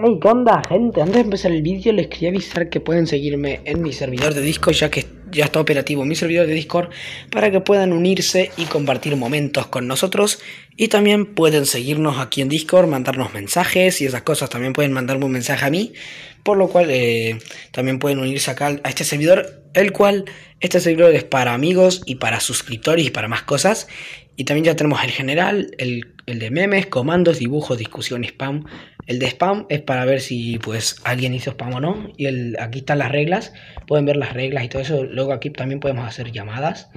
Hey, ¿qué gente? Antes de empezar el vídeo les quería avisar que pueden seguirme en mi servidor de Discord, ya que ya está operativo mi servidor de Discord, para que puedan unirse y compartir momentos con nosotros. Y también pueden seguirnos aquí en Discord, mandarnos mensajes y esas cosas. También pueden mandarme un mensaje a mí, por lo cual eh, también pueden unirse acá a este servidor el cual este servidor es para amigos y para suscriptores y para más cosas. Y también ya tenemos el general, el, de memes, comandos, dibujos, discusión, spam. El de spam es para ver si pues alguien hizo spam o no. Y aquí están las reglas. Pueden ver las reglas y todo eso. Luego aquí también podemos hacer llamadas.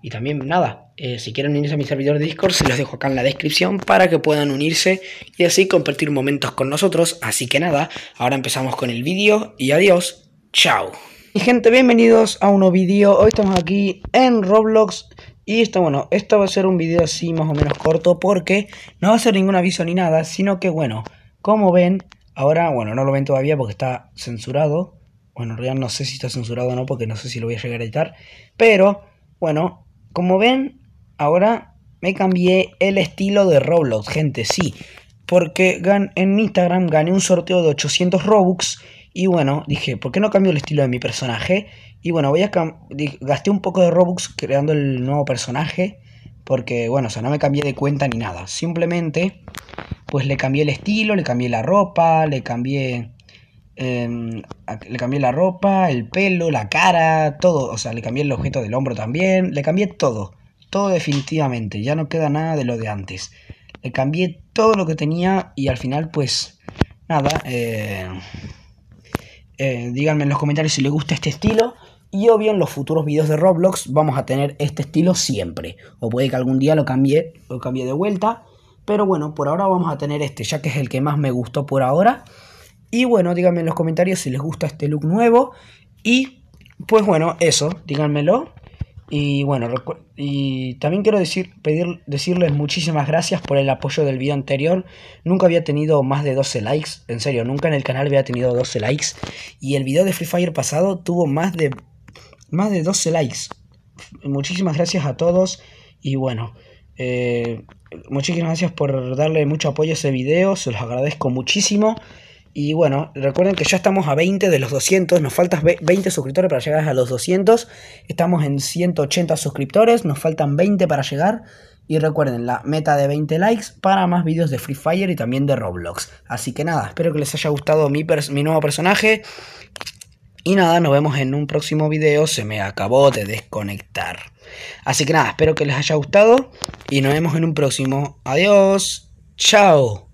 Y también nada. Eh, si quieren unirse a mi servidor de Discord, se los dejo acá en la descripción para que puedan unirse y así compartir momentos con nosotros. Así que nada, ahora empezamos con el vídeo y adiós. Chao. Y gente, bienvenidos a un nuevo vídeo. Hoy estamos aquí en Roblox. Y esto, bueno, esto va a ser un vídeo así más o menos corto porque no va a ser ningún aviso ni nada, sino que, bueno, como ven, ahora, bueno, no lo ven todavía porque está censurado. Bueno, en realidad no sé si está censurado o no porque no sé si lo voy a llegar a editar. Pero, bueno, como ven, ahora me cambié el estilo de Roblox, gente, sí. Porque en Instagram gané un sorteo de 800 Robux y bueno, dije, ¿por qué no cambio el estilo de mi personaje? Y bueno, voy a gasté un poco de Robux creando el nuevo personaje. Porque, bueno, o sea, no me cambié de cuenta ni nada. Simplemente, pues le cambié el estilo, le cambié la ropa, le cambié. Em, le cambié la ropa, el pelo, la cara, todo. O sea, le cambié el objeto del hombro también. Le cambié todo. Todo definitivamente. Ya no queda nada de lo de antes. Le cambié todo lo que tenía y al final, pues. Nada. Eh eh, díganme en los comentarios si les gusta este estilo. Y obvio, en los futuros videos de Roblox vamos a tener este estilo siempre. O puede que algún día lo cambie, lo cambie de vuelta. Pero bueno, por ahora vamos a tener este, ya que es el que más me gustó por ahora. Y bueno, díganme en los comentarios si les gusta este look nuevo. Y pues bueno, eso, díganmelo. Y bueno, y también quiero decir, pedir, decirles muchísimas gracias por el apoyo del video anterior. Nunca había tenido más de 12 likes, en serio, nunca en el canal había tenido 12 likes. Y el video de Free Fire pasado tuvo más de, más de 12 likes. Muchísimas gracias a todos y bueno, eh, muchísimas gracias por darle mucho apoyo a ese video, se los agradezco muchísimo. Y bueno, recuerden que ya estamos a 20 de los 200, nos faltan 20 suscriptores para llegar a los 200. Estamos en 180 suscriptores, nos faltan 20 para llegar. Y recuerden la meta de 20 likes para más vídeos de Free Fire y también de Roblox. Así que nada, espero que les haya gustado mi, mi nuevo personaje. Y nada, nos vemos en un próximo video. Se me acabó de desconectar. Así que nada, espero que les haya gustado. Y nos vemos en un próximo. Adiós. Chao.